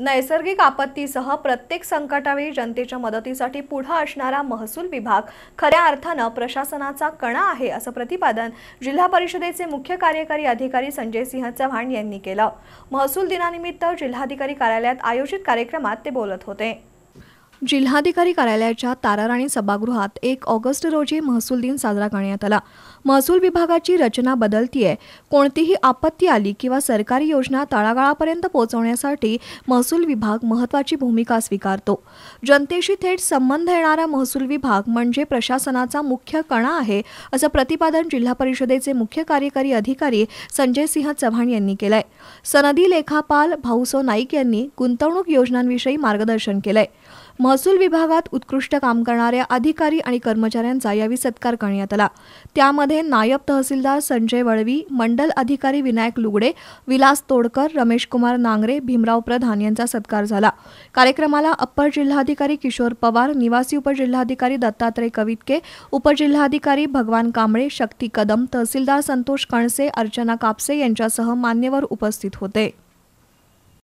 नैसर्गिक आपत्तीसह प्रत्येक संकटावेळी जनतेच्या मदतीसाठी पुढे असणारा महसूल विभाग खऱ्या अर्थानं प्रशासनाचा कणा आहे असं प्रतिपादन जिल्हा परिषदेचे मुख्य कार्यकारी अधिकारी संजय सिंह चव्हाण यांनी केलं महसूल दिनानिमित्त जिल्हाधिकारी कार्यालयात आयोजित कार्यक्रमात ते बोलत होते जिल्हाधिकारी कार्यालयाच्या ताराराणी सभागृहात एक ऑगस्ट रोजी महसूल दिन साजरा करण्यात आला महसूल विभागाची रचना बदलतीये कोणतीही आपत्ती आली किंवा सरकारी योजना तळागाळापर्यंत पोहोचवण्यासाठी महसूल विभाग महत्वाची भूमिका स्वीकारतो जनतेशी थेट संबंध येणारा महसूल विभाग म्हणजे प्रशासनाचा मुख्य कणा आहे असं प्रतिपादन जिल्हा परिषदेचे मुख्य कार्यकारी अधिकारी संजय सिंह चव्हाण यांनी केलंय सनदी लेखापाल भाऊसो नाईक यांनी गुंतवणूक योजनांविषयी मार्गदर्शन केलंय महसूल विभागात उत्कृष्ट काम करणाऱ्या अधिकारी आणि कर्मचाऱ्यांचा यावेळी सत्कार करण्यात आला त्यामध्ये नायब तहसीलदार संजय वळवी मंडल अधिकारी विनायक लुगडे विलास तोडकर रमेशकुमार नांगरे भीमराव प्रधान यांचा सत्कार झाला कार्यक्रमाला अप्पर जिल्हाधिकारी किशोर पवार निवासी उपजिल्हाधिकारी दत्तात्रय कवितके उपजिल्हाधिकारी भगवान कांबळे शक्ती कदम तहसीलदार संतोष कणसे अर्चना कापसे यांच्यासह मान्यवर उपस्थित होते